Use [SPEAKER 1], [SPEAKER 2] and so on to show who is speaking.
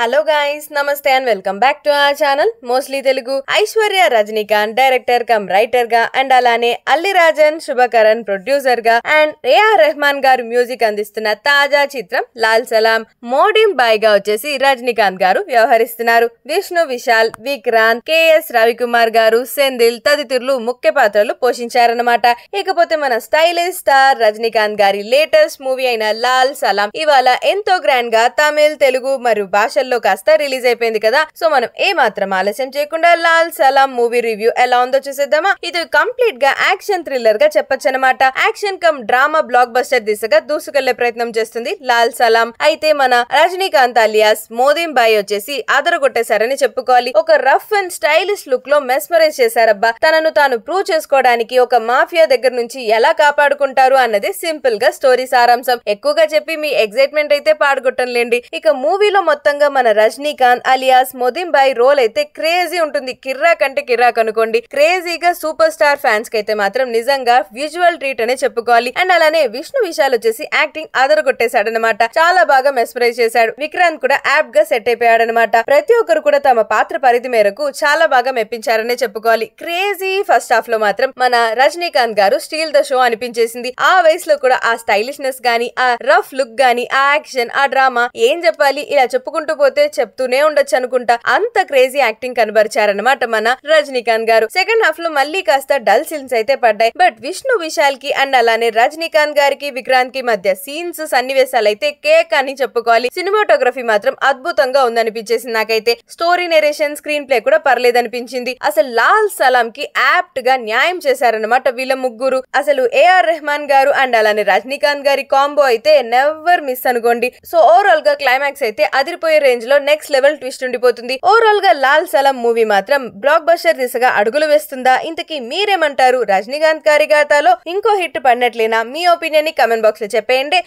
[SPEAKER 1] hello guys నమస్తే and welcome back to our channel mostly Telugu Aishwarya Rajinikanth director cum writer గా and అలానే Alli Rajan Subhakaran producer గా and AR Rahman గారు music అందిస్తున్న తాజా చిత్రం లాల్ సలాం మోడీం బాయ్ గా వచ్చేసి రజనీకాంత్ గారు వ్యవహరిస్తున్నారు విష్ణు విశాల్ విక్రాంత్ కేఎస్ రవికుమార్ గారు సెందిల్ తదితరులు ముఖ్య పాత్రలు పోషించారన్నమాట ఇకపోతే మన స్టైలిష్ స్టార్ రజనీకాంత్ గారి లేటెస్ట్ మూవీ అయిన లాల్ సలాం ఇవాళ ఎంతో గ్రాండ్ గా తమిళ్ తెలుగు మరియు భాషల్లో లో కాస్త రిలీజ్ అయిపోయింది కదా సో మనం ఏ మాత్రం ఆలస్యం చేయకుండా లాల్ సలాం మూవీ రివ్యూ ఎలా ఉందో చూసేద్దామా ఇది కంప్లీట్ గా యాక్షన్ థ్రిల్లర్ గా చెప్పొచ్చు అనమాట action cum drama blockbuster దిశగా దూసుకెళ్లే ప్రయత్నం చేస్తుంది లాల్ సలాం అయితే మన రజనీకాంత్ అలియాస్ మోదీం బాయ్ వచ్చేసి ఆదర కొట్టేశారని చెప్పుకోవాలి ఒక రఫ్ అండ్ స్టైలిష్ లుక్ లో మెస్మరైజ్ చేశారబ్బా తనను తాను ప్రూవ్ చేసుకోవడానికి ఒక మాఫియా దగ్గర నుంచి ఎలా కాపాడుకుంటారు అన్నది సింపుల్ గా స్టోరీ సారాంశం ఎక్కువగా చెప్పి మీ ఎక్సైట్మెంట్ అయితే లేండి ఇక మూవీలో మొత్తంగా మన రజనీకాంత్ అలియాస్ మొదింబాయ్ బాయ్ రోల్ అయితే క్రేజీ ఉంటుంది కిర్రాక్ అంటే కిర్రాక్ అనుకోండి క్రేజీగా సూపర్ స్టార్ ఫ్యాన్స్ కి అయితే మాత్రం నిజంగా విజువల్ ట్రీట్ అనే చెప్పుకోవాలి అండ్ అలానే విష్ణు విశాల్ వచ్చేసి యాక్టింగ్ కొట్టేశాడనమాట చాలా బాగా మెస్పరైజ్ చేశాడు విక్రాంత్ కూడా యాప్ గా సెట్ అయిపోయాడనమాట ప్రతి ఒక్కరు కూడా తమ పాత్ర పరిధి మేరకు చాలా బాగా మెప్పించారనే చెప్పుకోవాలి క్రేజీ ఫస్ట్ హాఫ్ లో మాత్రం మన రజనీకాంత్ గారు స్టీల్ ద షో అనిపించేసింది ఆ వయసులో కూడా ఆ స్టైలిష్నెస్ గానీ ఆ రఫ్ లుక్ గానీ ఆ యాక్షన్ ఆ డ్రామా ఏం చెప్పాలి ఇలా చెప్పుకుంటూ కాకపోతే చెప్తూనే ఉండొచ్చు అనుకుంటా అంత క్రేజీ యాక్టింగ్ కనబరిచారనమాట మన రజనీకాంత్ గారు సెకండ్ హాఫ్ లో మళ్ళీ కాస్త డల్ సీన్స్ అయితే పడ్డాయి బట్ విష్ణు విశాల్ కి అండ్ అలానే రజనీకాంత్ గారికి విక్రాంత్ కి మధ్య సీన్స్ సన్నివేశాలు అయితే కేక్ అని చెప్పుకోవాలి సినిమాటోగ్రఫీ మాత్రం అద్భుతంగా ఉందనిపించేసింది నాకైతే స్టోరీ నెరేషన్ స్క్రీన్ ప్లే కూడా పర్లేదనిపించింది అసలు లాల్ సలాం కి యాప్ట్ గా న్యాయం చేశారనమాట వీళ్ళ ముగ్గురు అసలు ఏఆర్ రెహమాన్ గారు అండ్ అలానే రజనీకాంత్ గారి కాంబో అయితే నెవర్ మిస్ అనుకోండి సో ఓవరాల్ గా క్లైమాక్స్ అయితే అదిరిపోయే రేంజ్ లో నెక్స్ట్ లెవెల్ ట్విస్ట్ ఉండిపోతుంది ఓవరాల్ గా లాల్ సలం మూవీ మాత్రం బ్లాక్ బస్టర్ దిశగా అడుగులు వేస్తుందా ఇంతకీ మీరేమంటారు రజనీకాంత్ గారి గాతాలో ఇంకో హిట్ పడినట్లేనా మీ ఒపీనియన్ ని కమెంట్ బాక్స్ లో చెప్పేయండి